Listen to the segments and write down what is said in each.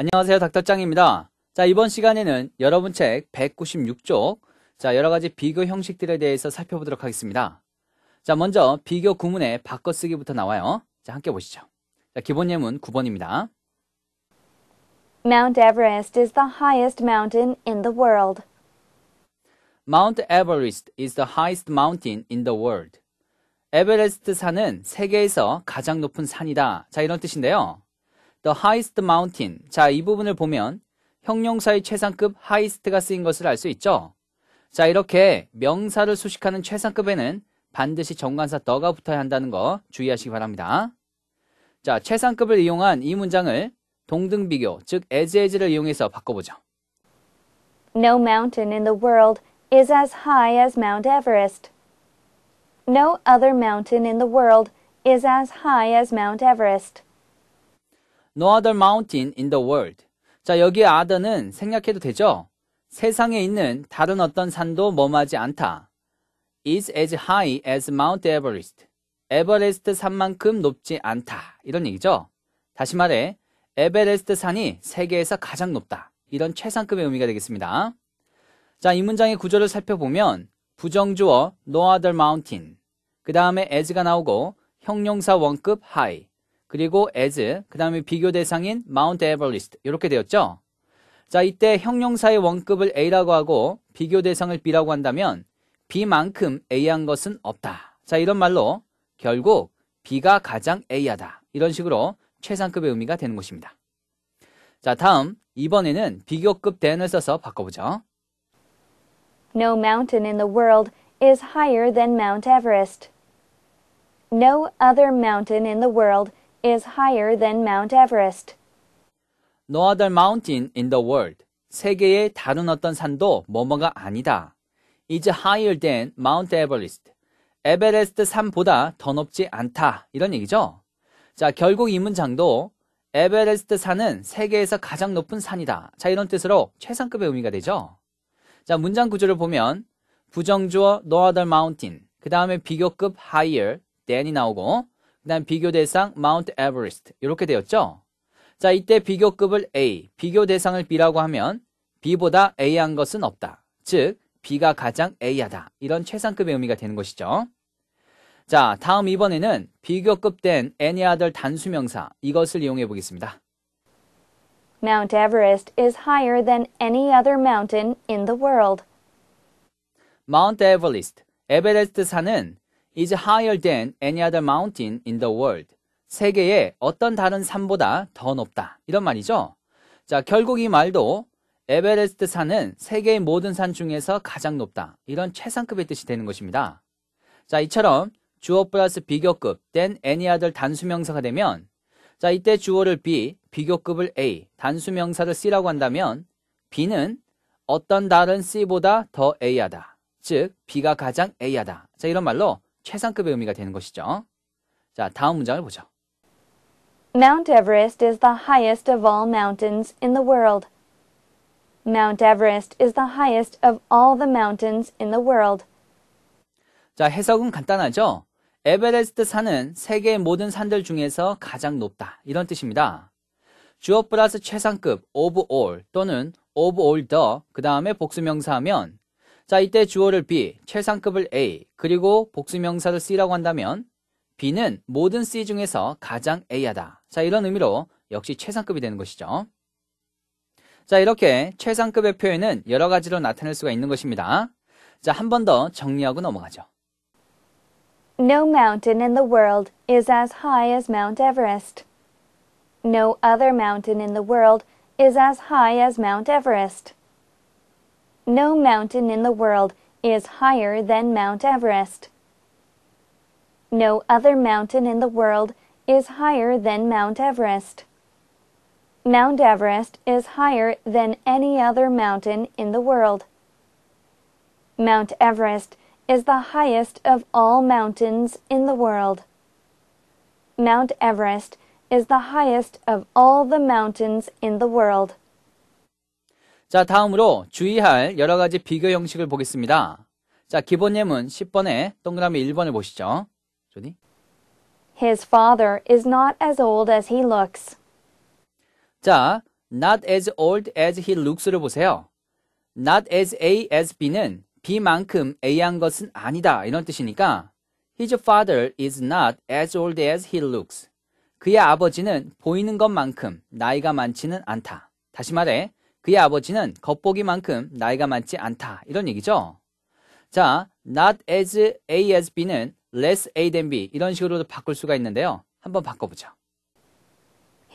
안녕하세요. 닥터짱입니다. 자, 이번 시간에는 여러분 책 196쪽, 자, 여러가지 비교 형식들에 대해서 살펴보도록 하겠습니다. 자, 먼저 비교 구문의 바꿔쓰기부터 나와요. 자, 함께 보시죠. 자, 기본 예문 9번입니다. Mount Everest is the highest mountain in the world. Mount Everest is the highest mountain in the world. 에베레스트 산은 세계에서 가장 높은 산이다. 자, 이런 뜻인데요. the highest mountain. 자, 이 부분을 보면 형용사의 최상급 highest가 쓰인 것을 알 수 있죠. 자, 이렇게 명사를 수식하는 최상급에는 반드시 정관사 더가 붙어야 한다는 거 주의하시기 바랍니다. 자, 최상급을 이용한 이 문장을 동등 비교, 즉 as as를 이용해서 바꿔보죠. No mountain in the world is as high as Mount Everest. No other mountain in the world is as high as Mount Everest. No other mountain in the world. 자, 여기에 other는 생략해도 되죠? 세상에 있는 다른 어떤 산도 머무하지 않다. is as high as Mount Everest. 에베레스트 산만큼 높지 않다. 이런 얘기죠. 다시 말해, 에베레스트 산이 세계에서 가장 높다. 이런 최상급의 의미가 되겠습니다. 자, 이 문장의 구조를 살펴보면 부정주어 no other mountain, 그 다음에 as가 나오고 형용사 원급 high, 그리고 as, 그 다음에 비교 대상인 m o u n 마운트 e 버리 s t 이렇게 되었죠. 자, 이때 형용사의 원급을 A라고 하고 비교 대상을 B라고 한다면 B만큼 A한 것은 없다. 자, 이런 말로 결국 B가 가장 A하다. 이런 식으로 최상급의 의미가 되는 것입니다. 자, 다음 이번에는 비교급 t h 을 써서 바꿔보죠. No mountain in the world is higher than Mount Everest. No other mountain in the world is higher than Mount Everest. No other mountain in the world. 세계의 다른 어떤 산도 뭐뭐가 아니다. is higher than Mount Everest. 에베레스트 산보다 더 높지 않다. 이런 얘기죠. 자, 결국 이 문장도 에베레스트 산은 세계에서 가장 높은 산이다. 자, 이런 뜻으로 최상급의 의미가 되죠. 자, 문장 구조를 보면 부정주어 no other mountain, 그 다음에 비교급 higher than이 나오고 그다음 비교 대상 마운트 에버리스트 이렇게 되었죠. 자 이때 비교급을 A, 비교 대상을 B라고 하면 B보다 A한 것은 없다. 즉 B가 가장 A하다. 이런 최상급의 의미가 되는 것이죠. 자 다음 이번에는 비교급 된 any other 단수명사 이것을 이용해 보겠습니다. Mount Everest is higher than any other mountain in the world. 마운트 에버리스트, 에베레스트 산은 is higher than any other mountain in the world. 세계의 어떤 다른 산보다 더 높다. 이런 말이죠. 자, 결국 이 말도 에베레스트 산은 세계의 모든 산 중에서 가장 높다. 이런 최상급의 뜻이 되는 것입니다. 자, 이처럼 주어 플러스 비교급 then any other 단수명사가 되면 자, 이때 주어를 B, 비교급을 A, 단수명사를 C라고 한다면 B는 어떤 다른 C보다 더 A하다. 즉, B가 가장 A하다. 자, 이런 말로 최상급의 의미가 되는 것이죠. 자, 다음 문장을 보죠. Mount Everest is the highest of all mountains in the world. Mount Everest is the highest of all the mountains in the world. 자, 해석은 간단하죠? 에베레스트 산은 세계의 모든 산들 중에서 가장 높다. 이런 뜻입니다. 주어 플러스 최상급, of all 또는 of all the, 그 다음에 복수명사하면 자, 이때 주어를 B, 최상급을 A, 그리고 복수명사를 C라고 한다면 B는 모든 C 중에서 가장 A하다. 자, 이런 의미로 역시 최상급이 되는 것이죠. 자, 이렇게 최상급의 표현은 여러 가지로 나타낼 수가 있는 것입니다. 자, 한 번 더 정리하고 넘어가죠. No mountain in the world is as high as Mount Everest. No other mountain in the world is as high as Mount Everest. No mountain in the world is higher than Mount Everest. No other mountain in the world is higher than Mount Everest. Mount Everest is higher than any other mountain in the world. Mount Everest is the highest of all mountains in the world. Mount Everest is the highest of all the mountains in the world. 자, 다음으로 주의할 여러 가지 비교 형식을 보겠습니다. 자, 기본 예문 10번에 동그라미 1번을 보시죠. 조니. His father is not as old as he looks. 자, not as old as he looks를 보세요. not as A as B는 B만큼 A한 것은 아니다 이런 뜻이니까 his father is not as old as he looks. 그의 아버지는 보이는 것만큼 나이가 많지는 않다. 다시 말해 그의 아버지는 겉보기만큼 나이가 많지 않다. 이런 얘기죠. 자, not as A as B는 less A than B 이런 식으로도 바꿀 수가 있는데요. 한번 바꿔보죠.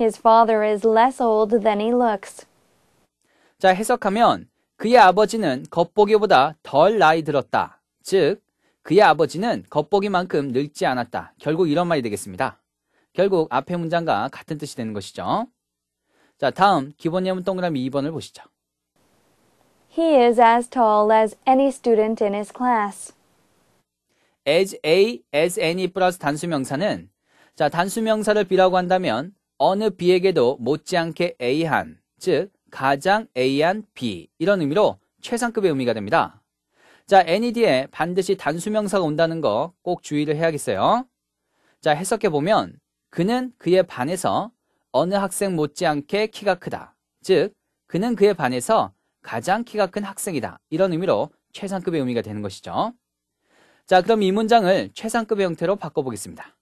His father is less old than he looks. 자, 해석하면 그의 아버지는 겉보기보다 덜 나이 들었다. 즉, 그의 아버지는 겉보기만큼 늙지 않았다. 결국 이런 말이 되겠습니다. 결국 앞의 문장과 같은 뜻이 되는 것이죠. 자, 다음 기본 예문 동그라미 2번을 보시죠. He is as tall as any student in his class. as a, as any 플러스 단수명사는 자, 단수명사를 b라고 한다면 어느 b에게도 못지않게 a한, 즉 가장 a한 b 이런 의미로 최상급의 의미가 됩니다. 자, any 뒤에 반드시 단수명사가 온다는 거 꼭 주의를 해야겠어요. 자, 해석해 보면 그는 그에 반해서 어느 학생 못지않게 키가 크다. 즉, 그는 그에 반해서 가장 키가 큰 학생이다. 이런 의미로 최상급의 의미가 되는 것이죠. 자, 그럼 이 문장을 최상급의 형태로 바꿔보겠습니다.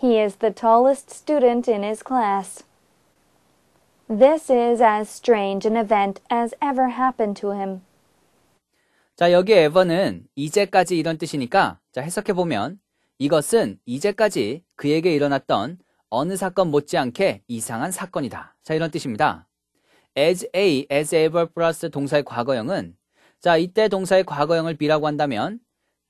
He is the tallest student in his class. This is as strange an event as ever happened to him. 자, 여기 ever는 이제까지 이런 뜻이니까 자, 해석해 보면 이것은 이제까지 그에게 일어났던 어느 사건 못지않게 이상한 사건이다. 자, 이런 뜻입니다. as a, as ever plus 동사의 과거형은 자, 이때 동사의 과거형을 b라고 한다면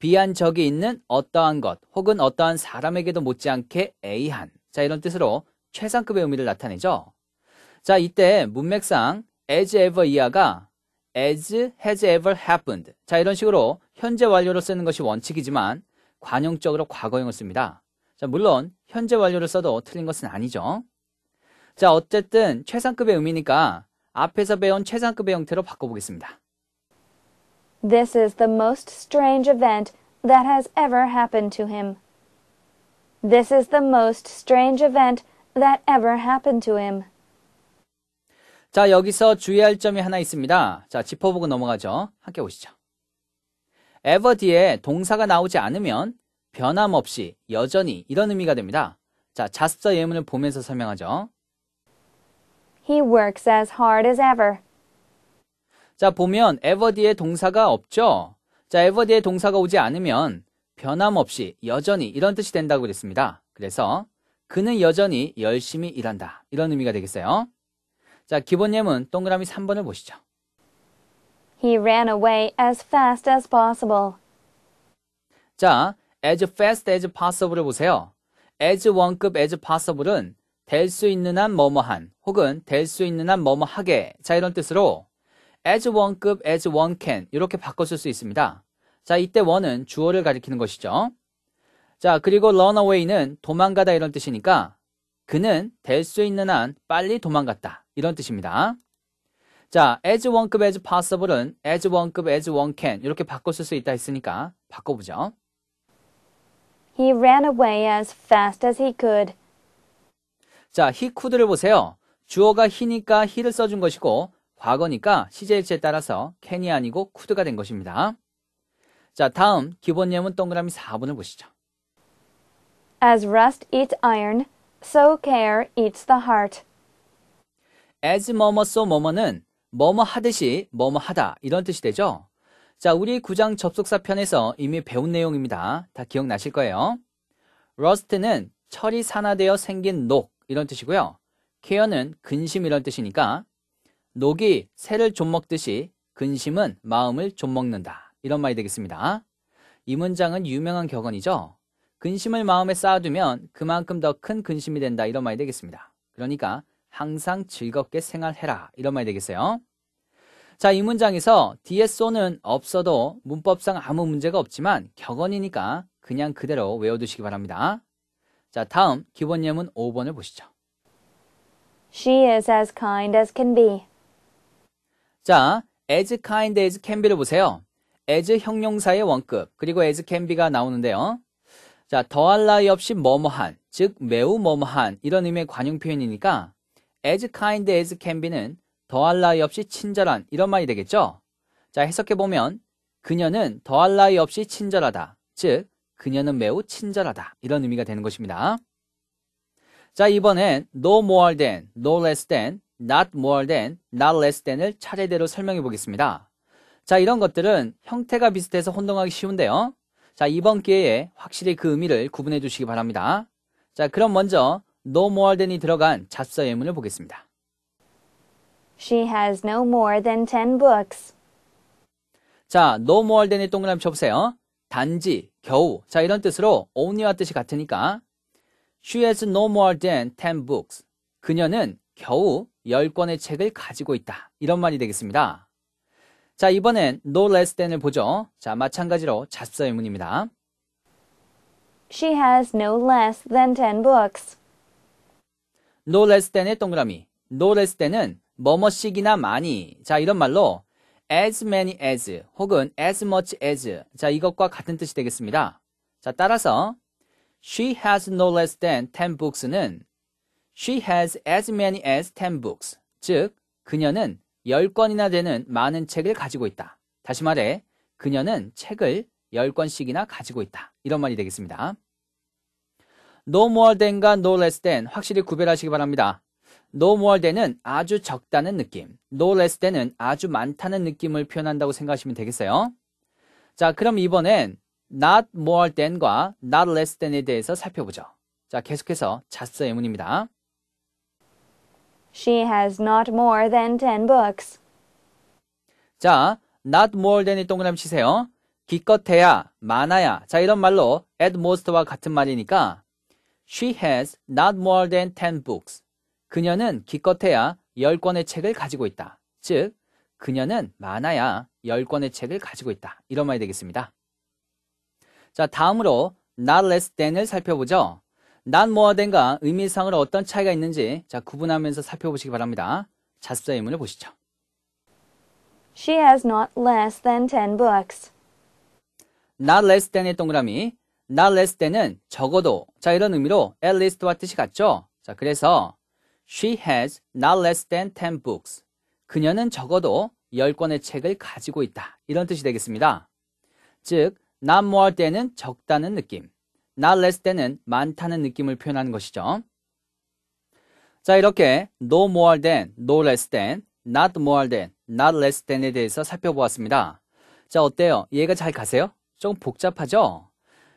비한 적이 있는 어떠한 것 혹은 어떠한 사람에게도 못지않게 a한 자, 이런 뜻으로 최상급의 의미를 나타내죠. 자, 이때 문맥상 as ever 이하가 as has ever happened 자, 이런 식으로 현재 완료로 쓰는 것이 원칙이지만 관용적으로 과거형을 씁니다. 자, 물론 현재 완료를 써도 틀린 것은 아니죠. 자, 어쨌든 최상급의 의미니까 앞에서 배운 최상급의 형태로 바꿔보겠습니다. This is the most strange event that has ever happened to him. This is the most strange event that ever happened to him. 자, 여기서 주의할 점이 하나 있습니다. 자, 짚어보고 넘어가죠. 함께 보시죠. ever 뒤에 동사가 나오지 않으면 변함없이, 여전히 이런 의미가 됩니다. 자, 자습자 예문을 보면서 설명하죠. He works as hard as ever. 자, 보면 ever 뒤에 동사가 없죠? 자, ever 뒤에 동사가 오지 않으면 변함없이, 여전히 이런 뜻이 된다고 그랬습니다. 그래서 그는 여전히 열심히 일한다. 이런 의미가 되겠어요. 자, 기본 예문 동그라미 3번을 보시죠. He ran away as fast as possible. 자, as fast as possible을 보세요. as 원급 as possible은 될 수 있는 한 뭐뭐한 혹은 될 수 있는 한 뭐뭐하게 자 이런 뜻으로 as 원급 as one can 이렇게 바꿔쓸 수 있습니다. 자 이때 원은 주어를 가리키는 것이죠. 자 그리고 run away는 도망가다 이런 뜻이니까 그는 될 수 있는 한 빨리 도망갔다 이런 뜻입니다. 자, as 원급 as possible은 as 원급 as one can 이렇게 바꿔 쓸 수 있다 했으니까 바꿔보죠. He ran away as fast as he could. 자, he could를 보세요. 주어가 he니까 he를 써준 것이고 과거니까 시제일치에 따라서 can이 아니고 could가 된 것입니다. 자, 다음 기본 예문 동그라미 4번을 보시죠. As rust eats iron, so care eats the heart. as 뭐뭐 so 뭐뭐는 뭐뭐 하듯이 뭐뭐 하다 이런 뜻이 되죠. 자, 우리 구장 접속사 편에서 이미 배운 내용입니다. 다 기억나실 거예요. rust는 철이 산화되어 생긴 녹 이런 뜻이고요. care는 근심 이런 뜻이니까 녹이 새를 좀먹듯이 근심은 마음을 좀먹는다. 이런 말이 되겠습니다. 이 문장은 유명한 격언이죠. 근심을 마음에 쌓아두면 그만큼 더 큰 근심이 된다. 이런 말이 되겠습니다. 그러니까 항상 즐겁게 생활해라. 이런 말이 되겠어요. 자, 이 문장에서 뒤에 쏘는 없어도 문법상 아무 문제가 없지만 격언이니까 그냥 그대로 외워두시기 바랍니다. 자, 다음 기본 예문 5번을 보시죠. She is as kind as can be. 자, as kind as can be를 보세요. as 형용사의 원급, 그리고 as can be가 나오는데요. 자, 더할 나위 없이 뭐뭐한, 즉 매우 뭐뭐한 이런 의미의 관용 표현이니까 as kind as can be는 더할 나위 없이 친절한 이런 말이 되겠죠? 자, 해석해 보면 그녀는 더할 나위 없이 친절하다. 즉, 그녀는 매우 친절하다. 이런 의미가 되는 것입니다. 자, 이번엔 no more than, no less than, not more than, not less than을 차례대로 설명해 보겠습니다. 자, 이런 것들은 형태가 비슷해서 혼동하기 쉬운데요. 자, 이번 기회에 확실히 그 의미를 구분해 주시기 바랍니다. 자, 그럼 먼저 no more than이 들어간 잡사 예문을 보겠습니다. She has no more than 10 books. 자, no more than이 동그라미 쳐보세요. 단지, 겨우. 자, 이런 뜻으로 only와 뜻이 같으니까 She has no more than 10 books. 그녀는 겨우 10권의 책을 가지고 있다. 이런 말이 되겠습니다. 자, 이번엔 no less than을 보죠. 자, 마찬가지로 자습사 의문입니다. She has no less than 10 books. no less than의 동그라미. no less than은 뭐뭐씩이나 많이 자 이런 말로 as many as 혹은 as much as 자 이것과 같은 뜻이 되겠습니다. 자 따라서 she has no less than 10 books는 she has as many as 10 books 즉 그녀는 10권이나 되는 많은 책을 가지고 있다. 다시 말해 그녀는 책을 10권씩이나 가지고 있다. 이런 말이 되겠습니다. no more than과 no less than 확실히 구별하시기 바랍니다. no more than은 아주 적다는 느낌, no less than은 아주 많다는 느낌을 표현한다고 생각하시면 되겠어요. 자, 그럼 이번엔 not more than과 not less than에 대해서 살펴보죠. 자, 계속해서 자스 예문입니다. She has not more than 10 books. 자, not more than이 동그라미 치세요. 기껏해야, 많아야. 자, 이런 말로 at most와 같은 말이니까 she has not more than 10 books. 그녀는 기껏해야 열권의 책을 가지고 있다. 즉, 그녀는 많아야 열권의 책을 가지고 있다. 이런 말이 되겠습니다. 자, 다음으로 not less than을 살펴보죠. not more than과 의미상으로 어떤 차이가 있는지 자, 구분하면서 살펴보시기 바랍니다. 자습자 예문을 보시죠. She has not less than 10 books. not less than의 동그라미 not less than은 적어도 자 이런 의미로 at least와 뜻이 같죠. 자, 그래서 She has not less than 10 books. 그녀는 적어도 10권의 책을 가지고 있다. 이런 뜻이 되겠습니다. 즉, not more than은 적다는 느낌, not less than은 많다는 느낌을 표현하는 것이죠. 자, 이렇게 no more than, no less than, not more than, not less than에 대해서 살펴보았습니다. 자, 어때요? 이해가 잘 가세요? 조금 복잡하죠?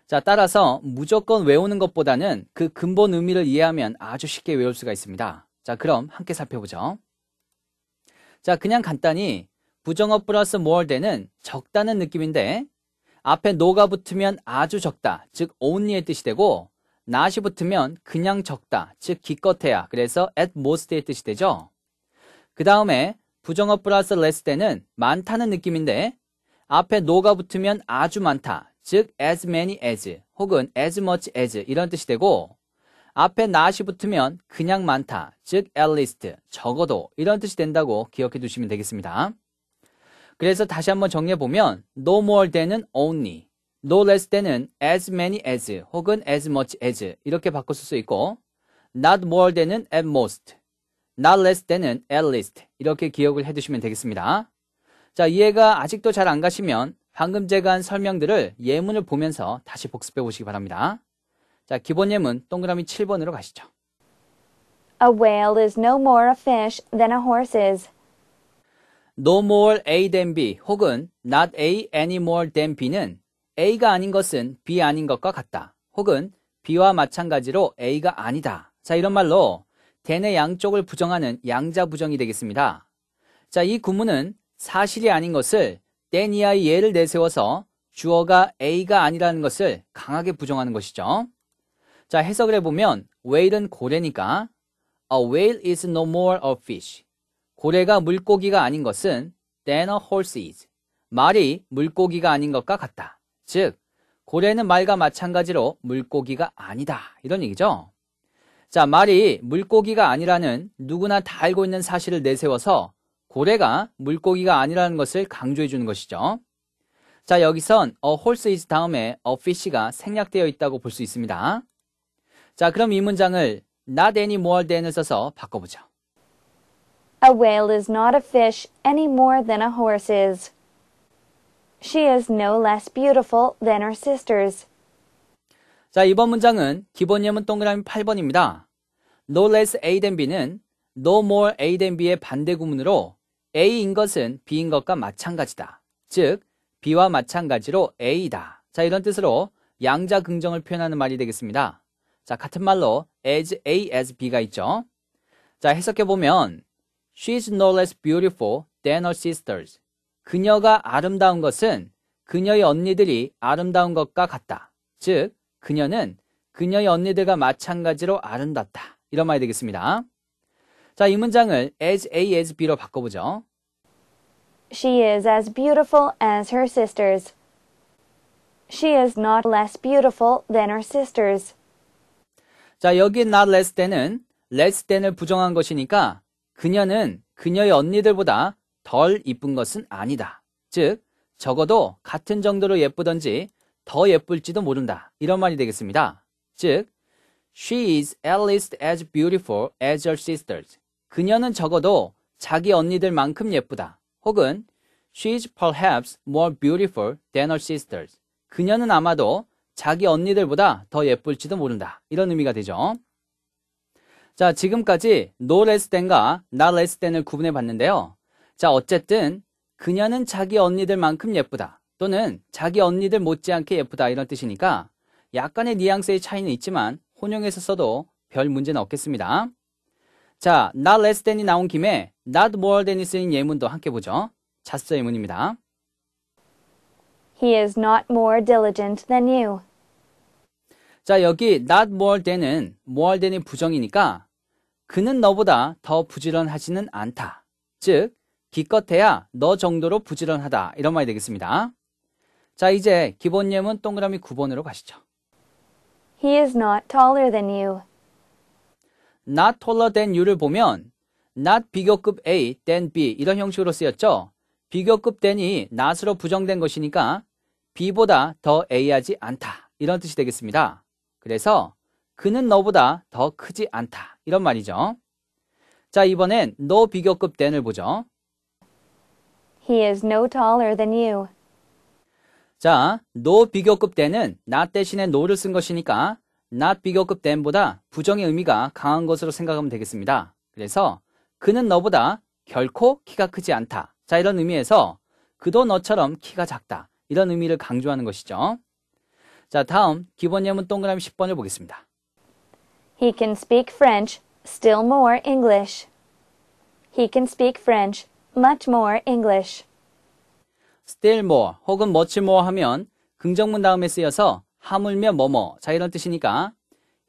자, 따라서 무조건 외우는 것보다는 그 근본 의미를 이해하면 아주 쉽게 외울 수가 있습니다. 자, 그럼 함께 살펴보죠. 자, 그냥 간단히 부정어 플러스 more대는 적다는 느낌인데 앞에 no가 붙으면 아주 적다, 즉 only의 뜻이 되고 not이 붙으면 그냥 적다, 즉 기껏해야, 그래서 at most의 뜻이 되죠. 그 다음에 부정어 플러스 less대는 많다는 느낌인데 앞에 no가 붙으면 아주 많다, 즉 as many as 혹은 as much as 이런 뜻이 되고 앞에 not이 붙으면 그냥 많다, 즉 at least, 적어도 이런 뜻이 된다고 기억해 두시면 되겠습니다. 그래서 다시 한번 정리해 보면 no more than은 only, no less than은 as many as 혹은 as much as 이렇게 바꿔 쓸 수 있고 not more than은 at most, not less than은 at least 이렇게 기억을 해 두시면 되겠습니다. 자, 이해가 아직도 잘 안 가시면 방금 제가 한 설명들을 예문을 보면서 다시 복습해 보시기 바랍니다. 자, 기본 예문 동그라미 7번으로 가시죠. A whale is no more a fish than a horse is. No more A than B 혹은 not A any more than B는 A가 아닌 것은 B 아닌 것과 같다. 혹은 B와 마찬가지로 A가 아니다. 자, 이런 말로 than의 양쪽을 부정하는 양자 부정이 되겠습니다. 자, 이 구문은 사실이 아닌 것을 데니아의 예를 내세워서 주어가 A가 아니라는 것을 강하게 부정하는 것이죠. 자, 해석을 해보면 whale은 고래니까 a whale is no more a fish. 고래가 물고기가 아닌 것은 than a horse is. 말이 물고기가 아닌 것과 같다. 즉, 고래는 말과 마찬가지로 물고기가 아니다. 이런 얘기죠. 자, 말이 물고기가 아니라는 누구나 다 알고 있는 사실을 내세워서 고래가 물고기가 아니라는 것을 강조해 주는 것이죠. 자, 여기선 a horse is 다음에 a fish가 생략되어 있다고 볼 수 있습니다. 자, 그럼 이 문장을 not any more than을 써서 바꿔보죠. A whale is not a fish any more than a horse is. She is no less beautiful than her sisters. 자, 이번 문장은 기본 예문 동그라미 8번입니다. no less a than b는 no more a than b의 반대 구문으로 A인 것은 B인 것과 마찬가지다. 즉, B와 마찬가지로 A다. 자, 이런 뜻으로 양자 긍정을 표현하는 말이 되겠습니다. 자, 같은 말로 as A as B가 있죠. 자, 해석해보면 She's no less beautiful than her sisters. 그녀가 아름다운 것은 그녀의 언니들이 아름다운 것과 같다. 즉, 그녀는 그녀의 언니들과 마찬가지로 아름답다. 이런 말이 되겠습니다. 자, 이 문장을 as A, as B로 바꿔보죠. She is as beautiful as her sisters. She is not less beautiful than her sisters. 자, 여기 not less than은 less than을 부정한 것이니까 그녀는 그녀의 언니들보다 덜 이쁜 것은 아니다. 즉, 적어도 같은 정도로 예쁘던지 더 예쁠지도 모른다. 이런 말이 되겠습니다. 즉, She is at least as beautiful as her sisters. 그녀는 적어도 자기 언니들만큼 예쁘다. 혹은 She's perhaps more beautiful than her sisters. 그녀는 아마도 자기 언니들보다 더 예쁠지도 모른다. 이런 의미가 되죠. 자, 지금까지 no less than과 not less than을 구분해 봤는데요. 자, 어쨌든 그녀는 자기 언니들만큼 예쁘다. 또는 자기 언니들 못지않게 예쁘다. 이런 뜻이니까 약간의 뉘앙스의 차이는 있지만 혼용해서 써도 별 문제는 없겠습니다. 자, not less than이 나온 김에 not more than이 쓰인 예문도 함께 보죠. 자스 예문입니다. He is not more diligent than you. 자, 여기 not more than은 more than이 부정이니까 그는 너보다 더 부지런하지는 않다. 즉, 기껏해야 너 정도로 부지런하다. 이런 말이 되겠습니다. 자, 이제 기본 예문 동그라미 9번으로 가시죠. He is not taller than you. not taller than you를 보면 not 비교급 A than B 이런 형식으로 쓰였죠. 비교급 than이 not으로 부정된 것이니까 B보다 더 A하지 않다 이런 뜻이 되겠습니다. 그래서 그는 너보다 더 크지 않다 이런 말이죠. 자 이번엔 no 비교급 than을 보죠. He is no taller than you. 자, no 비교급 than은 not 대신에 no를 쓴 것이니까 not 비교급 than보다 부정의 의미가 강한 것으로 생각하면 되겠습니다. 그래서 그는 너보다 결코 키가 크지 않다. 자, 이런 의미에서 그도 너처럼 키가 작다. 이런 의미를 강조하는 것이죠. 자, 다음 기본 예문 동그라미 10번을 보겠습니다. He can speak French, still more English. He can speak French, much more English. still more 혹은 much more 하면 긍정문 다음에 쓰여서 하물며 뭐뭐. 자, 이런 뜻이니까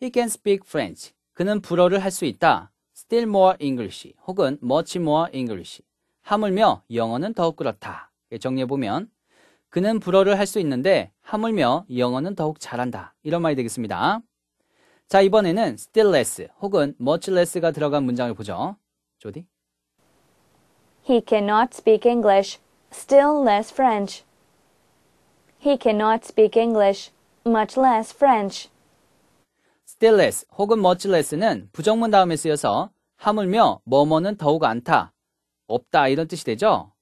He can speak French. 그는 불어를 할 수 있다. Still more English. 혹은 much more English. 하물며 영어는 더욱 그렇다. 정리해보면 그는 불어를 할 수 있는데 하물며 영어는 더욱 잘한다. 이런 말이 되겠습니다. 자, 이번에는 still less 혹은 much less가 들어간 문장을 보죠. 조디. He cannot speak English, still less French. He cannot speak English, much less French. still less 혹은 much less는 부정문 다음에 쓰여서 하물며 뭐뭐는 더욱 안타, 없다 이런 뜻이 되죠.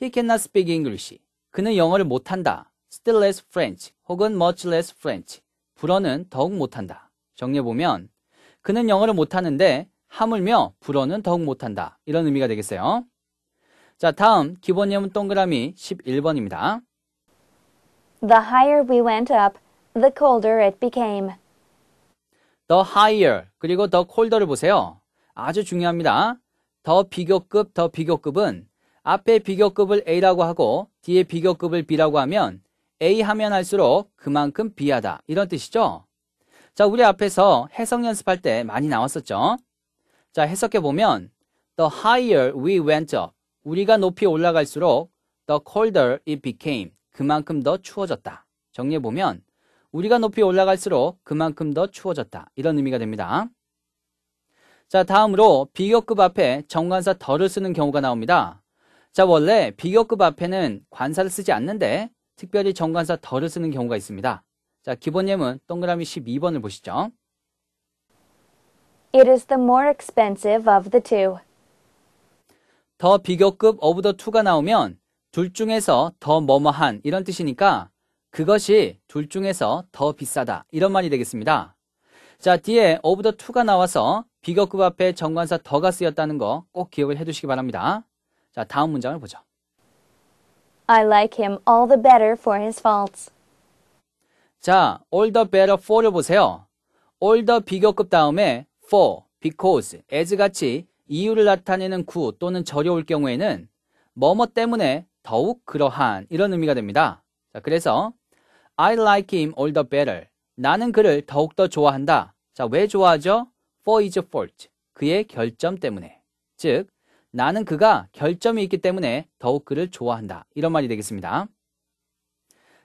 He cannot speak English. 그는 영어를 못한다. still less French 혹은 much less French. 불어는 더욱 못한다. 정리해보면 그는 영어를 못하는데 하물며 불어는 더욱 못한다. 이런 의미가 되겠어요. 자, 다음 기본 예문 동그라미 11번입니다. The higher we went up, the colder it became. the higher 그리고 the colder를 보세요. 아주 중요합니다. 더 비교급, 더 비교급은 앞에 비교급을 A라고 하고 뒤에 비교급을 B라고 하면 A 하면 할수록 그만큼 비하다 이런 뜻이죠. 자, 우리 앞에서 해석 연습할 때 많이 나왔었죠. 자, 해석해 보면 the higher we went up 우리가 높이 올라갈수록 the colder it became 그만큼 더 추워졌다. 정리해 보면 우리가 높이 올라갈수록 그만큼 더 추워졌다. 이런 의미가 됩니다. 자, 다음으로 비교급 앞에 정관사 덜을 쓰는 경우가 나옵니다. 자, 원래 비교급 앞에는 관사를 쓰지 않는데 특별히 정관사 덜을 쓰는 경우가 있습니다. 자, 기본 예문 동그라미 12번을 보시죠. It is the more expensive of the two. 더 비교급 of the two가 나오면 둘 중에서 더 뭐뭐한 이런 뜻이니까 그것이 둘 중에서 더 비싸다. 이런 말이 되겠습니다. 자, 뒤에 of the to가 w 나와서 비교급 앞에 정관사 더가 쓰였다는 거 꼭 기억을 해 두시기 바랍니다. 자, 다음 문장을 보죠. I like him all the better for his faults. 자, all the better for를 보세요. all the 비교급 다음에 for, because, as 같이 이유를 나타내는 구 또는 절여올 경우에는 뭐뭐 때문에 더욱 그러한 이런 의미가 됩니다. 자, 그래서 I like him all the better. 나는 그를 더욱더 좋아한다. 자, 왜 좋아하죠? For his fault. 그의 결점 때문에. 즉, 나는 그가 결점이 있기 때문에 더욱 그를 좋아한다. 이런 말이 되겠습니다.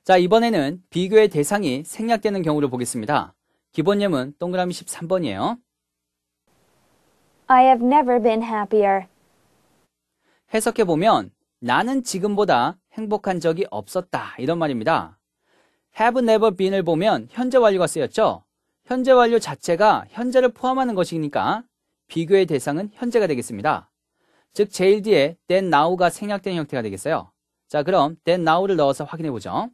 자, 이번에는 비교의 대상이 생략되는 경우를 보겠습니다. 기본념은 동그라미 13번이에요. I have never been happier. 해석해 보면 나는 지금보다 행복한 적이 없었다. 이런 말입니다. have never been을 보면 현재 완료가 쓰였죠. 현재 완료 자체가 현재를 포함하는 것이니까 비교의 대상은 현재가 되겠습니다. 즉 제일 뒤에 then now가 생략된 형태가 되겠어요. 자 그럼 then now를 넣어서 확인해 보죠.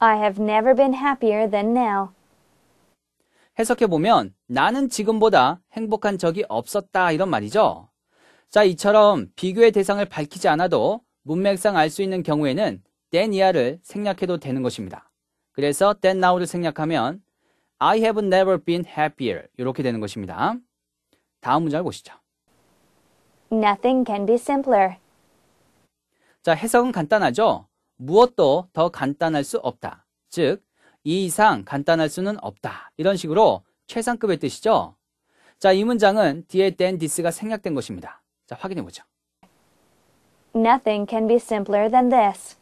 I have never been happier than now. 해석해 보면 나는 지금보다 행복한 적이 없었다 이런 말이죠. 자 이처럼 비교의 대상을 밝히지 않아도 문맥상 알 수 있는 경우에는 then 이하를 생략해도 되는 것입니다. 그래서 then now를 생략하면 I have never been happier 이렇게 되는 것입니다. 다음 문장 보시죠. Nothing can be simpler. 자, 해석은 간단하죠? 무엇도 더 간단할 수 없다. 즉, 이 이상 간단할 수는 없다. 이런 식으로 최상급의 뜻이죠? 자, 이 문장은 뒤에 then this가 생략된 것입니다. 자, 확인해 보죠. Nothing can be simpler than this.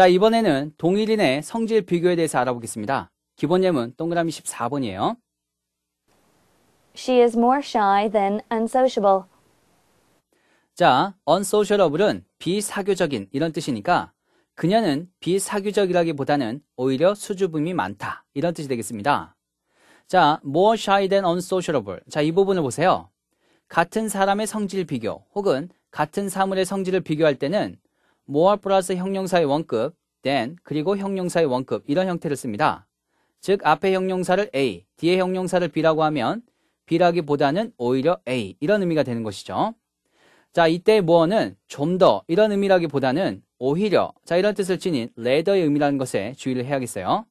자, 이번에는 동일인의 성질 비교에 대해서 알아보겠습니다. 기본예문 동그라미 14번이에요. She is more shy than unsociable. 자, u n s o c i a b l e 은 비사교적인 이런 뜻이니까 그녀는 비사교적이라기보다는 오히려 수줍음이 많다 이런 뜻이 되겠습니다. 자, more shy than u n s o c i a b l e 자, 이 부분을 보세요. 같은 사람의 성질 비교 혹은 같은 사물의 성질을 비교할 때는 more 플러스 형용사의 원급, than 그리고 형용사의 원급 이런 형태를 씁니다. 즉 앞에 형용사를 A, 뒤에 형용사를 B라고 하면 B라기보다는 오히려 A 이런 의미가 되는 것이죠. 자 이때의 more는 좀 더 이런 의미라기보다는 오히려 자 이런 뜻을 지닌 레더의 의미라는 것에 주의를 해야겠어요.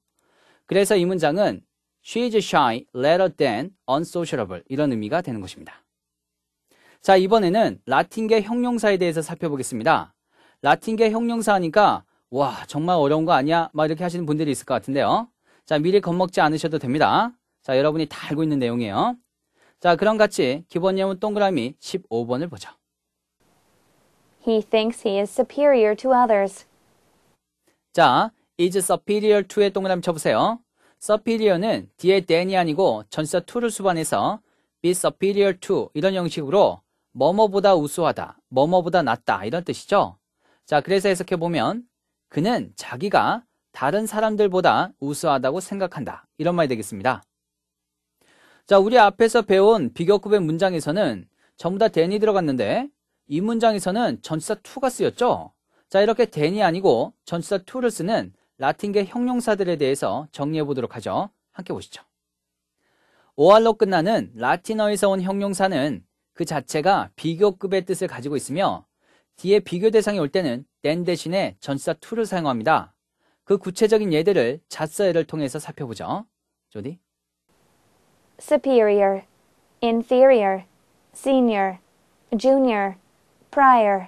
그래서 이 문장은 she is shy, rather than unsociable 이런 의미가 되는 것입니다. 자 이번에는 라틴계 형용사에 대해서 살펴보겠습니다. 라틴계 형용사 하니까 와 정말 어려운 거 아니야? 막 이렇게 하시는 분들이 있을 것 같은데요. 자 미리 겁먹지 않으셔도 됩니다. 자 여러분이 다 알고 있는 내용이에요. 자 그럼 같이 기본 예문 동그라미 15번을 보죠. He thinks he is superior to others. 자, is superior to의 동그라미 쳐보세요. superior는 뒤에 than이 아니고 전사 to를 수반해서 be superior to 이런 형식으로 뭐뭐보다 우수하다, 뭐뭐보다 낫다 이런 뜻이죠. 자, 그래서 해석해 보면 그는 자기가 다른 사람들보다 우수하다고 생각한다. 이런 말이 되겠습니다. 자, 우리 앞에서 배운 비교급의 문장에서는 전부 다 대니 들어갔는데 이 문장에서는 전치사 투가 쓰였죠. 자, 이렇게 대니 아니고 전치사 투를 쓰는 라틴계 형용사들에 대해서 정리해 보도록 하죠. 함께 보시죠. 오알로 끝나는 라틴어에서 온 형용사는 그 자체가 비교급의 뜻을 가지고 있으며 뒤에 비교 대상이 올 때는 낸 대신에 전치사 to를 사용합니다. 그 구체적인 예들을 자서를 예 통해서 살펴보죠. 조디. superior, inferior, senior, junior, prior.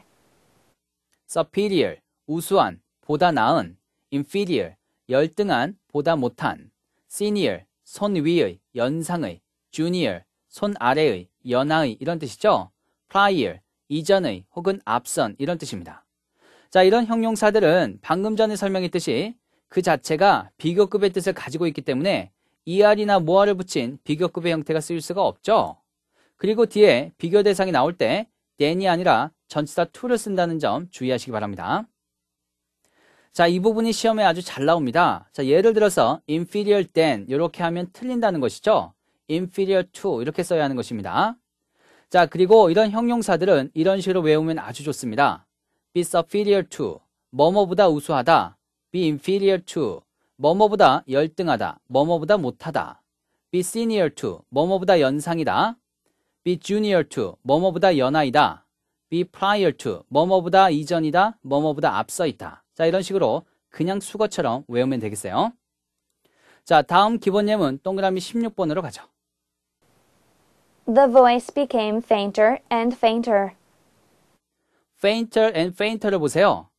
superior, 우수한, 보다 나은, inferior, 열등한, 보다 못한, senior, 손 위의, 연상의, junior, 손 아래의, 연하의 이런 뜻이죠. prior, 이전의 혹은 앞선 이런 뜻입니다. 자, 이런 형용사들은 방금 전에 설명했듯이 그 자체가 비교급의 뜻을 가지고 있기 때문에 이알이나 모알을 붙인 비교급의 형태가 쓰일 수가 없죠. 그리고 뒤에 비교 대상이 나올 때 then이 아니라 전치사 to를 쓴다는 점 주의하시기 바랍니다. 자, 이 부분이 시험에 아주 잘 나옵니다. 자, 예를 들어서 inferior than 이렇게 하면 틀린다는 것이죠. inferior to 이렇게 써야 하는 것입니다. 자, 그리고 이런 형용사들은 이런 식으로 외우면 아주 좋습니다. be superior to, 뭐뭐보다 우수하다. be inferior to, 뭐뭐보다 열등하다, 뭐뭐보다 못하다. be senior to, 뭐뭐보다 연상이다. be junior to, 뭐뭐보다 연하이다. be prior to, 뭐뭐보다 이전이다, 뭐뭐보다 앞서 있다. 자, 이런 식으로 그냥 수거처럼 외우면 되겠어요. 자, 다음 기본 예문 동그라미 16번으로 가죠. The voice became fainter and fainter. fainter and fainter를 보세요.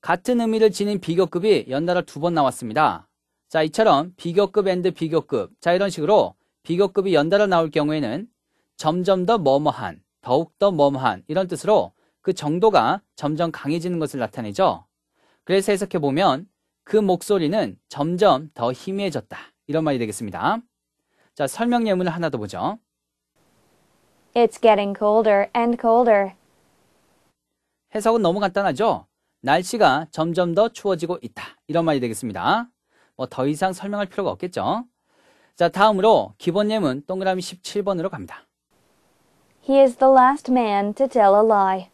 같은 의미를 지닌 비교급이 연달아 두 번 나왔습니다. 자, 이처럼 비교급 and 비교급. 자, 이런 식으로 비교급이 연달아 나올 경우에는 점점 더 뭐뭐한, 더욱더 뭐뭐한 이런 뜻으로 그 정도가 점점 강해지는 것을 나타내죠. 그래서 해석해 보면 그 목소리는 점점 더 희미해졌다. 이런 말이 되겠습니다. 자, 설명 예문을 하나 더 보죠. It's getting colder and colder. 해석은 너무 간단하죠? 날씨가 점점 더 추워지고 있다. 이런 말이 되겠습니다. 뭐 더 이상 설명할 필요가 없겠죠? 자, 다음으로 기본 예문 동그라미 17번으로 갑니다. He is the last man to tell a lie.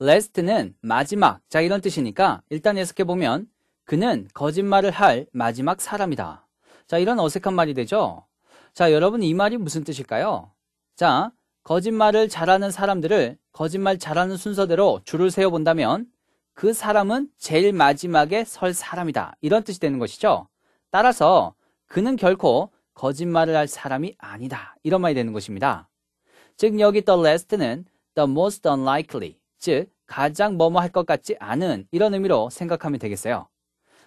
last는 마지막. 자, 이런 뜻이니까 일단 해석해 보면 그는 거짓말을 할 마지막 사람이다. 자, 이런 어색한 말이 되죠? 자, 여러분 이 말이 무슨 뜻일까요? 자, 거짓말을 잘하는 사람들을 거짓말 잘하는 순서대로 줄을 세워본다면그 사람은 제일 마지막에 설 사람이다. 이런 뜻이 되는 것이죠. 따라서 그는 결코 거짓말을 할 사람이 아니다. 이런 말이 되는 것입니다. 즉 여기 the last는 the most unlikely, 즉 가장 뭐뭐 할 것 같지 않은 이런 의미로 생각하면 되겠어요.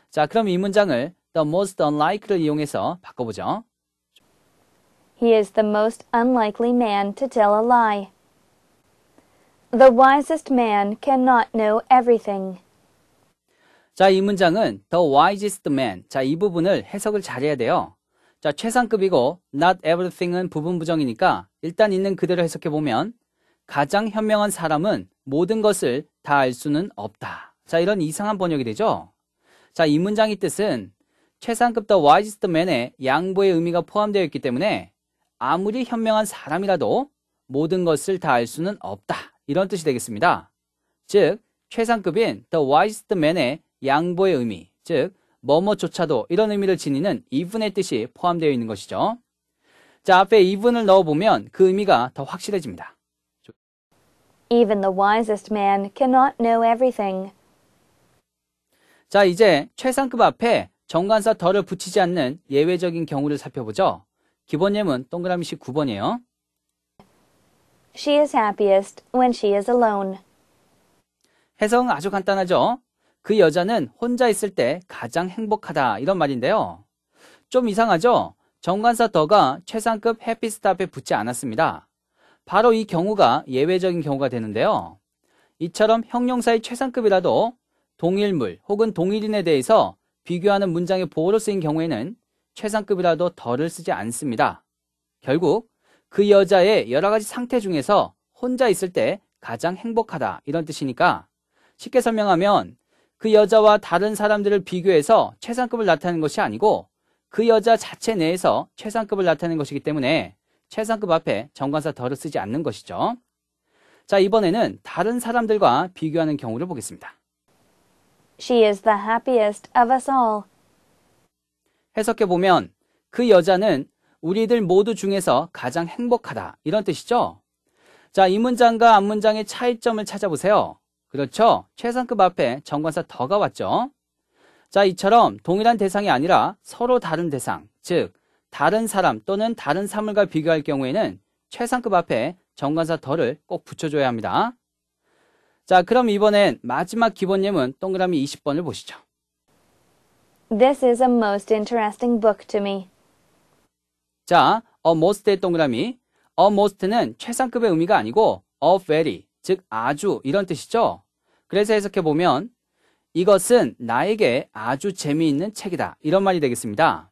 자, 그럼 이 문장을 the most unlikely를 이용해서 바꿔보죠. He is the most unlikely man to tell a lie. The wisest man cannot know everything. 자, 이 문장은 the wisest man. 자, 이 부분을 해석을 잘해야 돼요. 자, 최상급이고 not everything은 부분 부정이니까 일단 있는 그대로 해석해 보면 가장 현명한 사람은 모든 것을 다 알 수는 없다. 자, 이런 이상한 번역이 되죠. 자, 이 문장의 뜻은 최상급 더 와이지스트 맨의 양보의 의미가 포함되어 있기 때문에 아무리 현명한 사람이라도 모든 것을 다 알 수는 없다. 이런 뜻이 되겠습니다. 즉, 최상급인 The Wisest Man의 양보의 의미, 즉, 뭐뭐조차도 이런 의미를 지니는 이분의 뜻이 포함되어 있는 것이죠. 자, 앞에 이분을 넣어보면 그 의미가 더 확실해집니다. Even the wisest man cannot know everything. 자, 이제 최상급 앞에 정관사 덜을 붙이지 않는 예외적인 경우를 살펴보죠. 기본 예문 동그라미1 9번이에요. She is happiest when she is alone. 해석은 아주 간단하죠? 그 여자는 혼자 있을 때 가장 행복하다 이런 말인데요. 좀 이상하죠? 정관사 더가 최상급 해피스타 에 붙지 않았습니다. 바로 이 경우가 예외적인 경우가 되는데요. 이처럼 형용사의 최상급이라도 동일물 혹은 동일인에 대해서 비교하는 문장의 보호로 쓰인 경우에는 최상급이라도 덜을 쓰지 않습니다. 결국 그 여자의 여러 가지 상태 중에서 혼자 있을 때 가장 행복하다 이런 뜻이니까 쉽게 설명하면 그 여자와 다른 사람들을 비교해서 최상급을 나타내는 것이 아니고 그 여자 자체 내에서 최상급을 나타내는 것이기 때문에 최상급 앞에 정관사 덜을 쓰지 않는 것이죠. 자, 이번에는 다른 사람들과 비교하는 경우를 보겠습니다. She is the happiest of us all. 해석해 보면 그 여자는 우리들 모두 중에서 가장 행복하다 이런 뜻이죠. 자, 이 문장과 앞 문장의 차이점을 찾아보세요. 그렇죠? 최상급 앞에 정관사 더가 왔죠. 자, 이처럼 동일한 대상이 아니라 서로 다른 대상, 즉 다른 사람 또는 다른 사물과 비교할 경우에는 최상급 앞에 정관사 더를 꼭 붙여줘야 합니다. 자, 그럼 이번엔 마지막 기본 예문 동그라미 20번을 보시죠. This is a most interesting book to me. 자, a most의 동그라미. a most는 최상급의 의미가 아니고 a very, 즉 아주 이런 뜻이죠. 그래서 해석해 보면 이것은 나에게 아주 재미있는 책이다. 이런 말이 되겠습니다.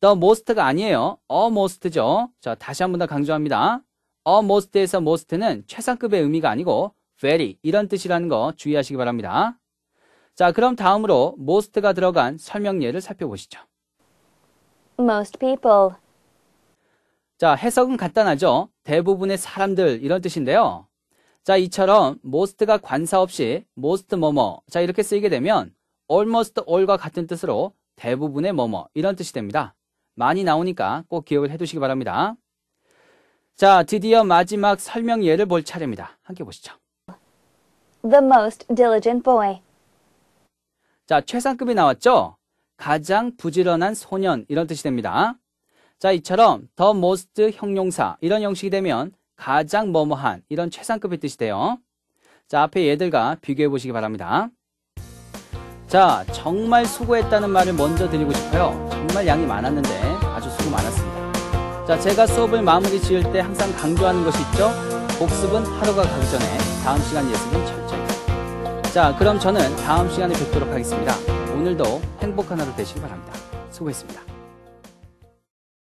The most가 아니에요. a most죠. 자, 다시 한 번 더 강조합니다. a most에서 most는 최상급의 의미가 아니고 very 이런 뜻이라는 거 주의하시기 바랍니다. 자, 그럼 다음으로 most가 들어간 설명 예를 살펴보시죠. Most people. 자, 해석은 간단하죠. 대부분의 사람들 이런 뜻인데요. 자, 이처럼 most가 관사 없이 most 뭐뭐. 자, 이렇게 쓰이게 되면 almost all과 같은 뜻으로 대부분의 뭐뭐 이런 뜻이 됩니다. 많이 나오니까 꼭 기억을 해 두시기 바랍니다. 자, 드디어 마지막 설명 예를 볼 차례입니다. 함께 보시죠. The most diligent boy. 자, 최상급이 나왔죠? 가장 부지런한 소년 이런 뜻이 됩니다. 자, 이처럼 the most 형용사 이런 형식이 되면 가장 뭐뭐한 이런 최상급의 뜻이 돼요. 자, 앞에 얘들과 비교해 보시기 바랍니다. 자, 정말 수고했다는 말을 먼저 드리고 싶어요. 정말 양이 많았는데 아주 수고 많았습니다. 자, 제가 수업을 마무리 지을 때 항상 강조하는 것이 있죠. 복습은 하루가 가기 전에 다음 시간 예습은 자, 그럼 저는 다음 시간에 뵙도록 하겠습니다. 오늘도 행복한 하루 되시기 바랍니다. 수고했습니다.